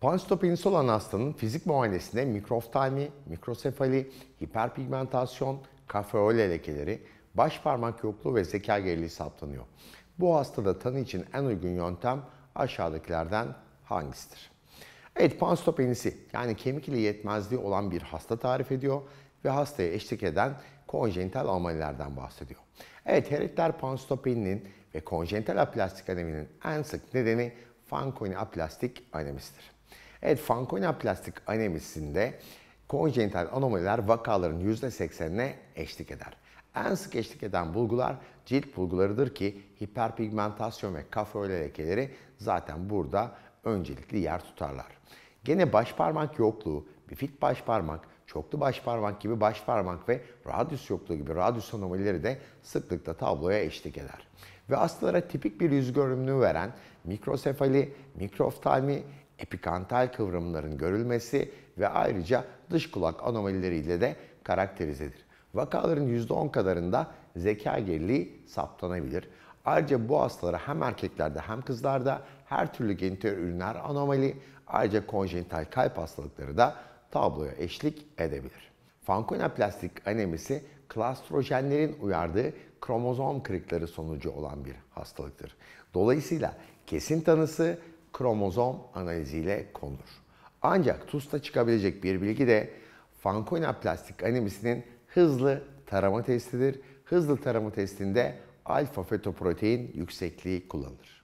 Panstopinisi olan hastanın fizik muayenesinde mikroftalmi, mikrosefali, hiperpigmentasyon, kafeole lekeleri, baş parmak yokluğu ve zeka geriliği saptanıyor. Bu hastada tanı için en uygun yöntem aşağıdakilerden hangisidir? Evet panstopenisi yani kemik ile yetmezliği olan bir hasta tarif ediyor ve hastaya eşlik eden konjenital amelilerden bahsediyor. Evet herediter panstopeninin ve konjenital aplastik aneminin en sık nedeni Fanconi aplastik anemisidir. Evet, Fanconi-aplastik anemisinde konjenital anomaliler vakaların %80'ine eşlik eder. En sık eşlik eden bulgular cilt bulgularıdır ki hiperpigmentasyon ve kafa lekeleri zaten burada öncelikli yer tutarlar. Gene baş parmak yokluğu, bifit baş parmak, çoklu baş parmak gibi baş parmak ve radyus yokluğu gibi radyus anomalileri de sıklıkla tabloya eşlik eder. Ve hastalara tipik bir yüz görünümünü veren mikrosefali, mikroftalmi, epikantal kıvrımların görülmesi ve ayrıca dış kulak anomalileriyle de karakterizedir. Vakaların %10 kadarında zeka geriliği saptanabilir. Ayrıca bu hastalara hem erkeklerde hem kızlarda her türlü genital üriner anomali, ayrıca konjenital kalp hastalıkları da tabloya eşlik edebilir. Fankonoplastik anemisi klastrojenlerin uyardığı kromozom kırıkları sonucu olan bir hastalıktır. Dolayısıyla kesin tanısı kromozom analiziyle konur. Ancak TUS'ta çıkabilecek bir bilgi de Fanconi fankoinoplastik anemisinin hızlı tarama testidir. Hızlı tarama testinde alfa fetoprotein yüksekliği kullanılır.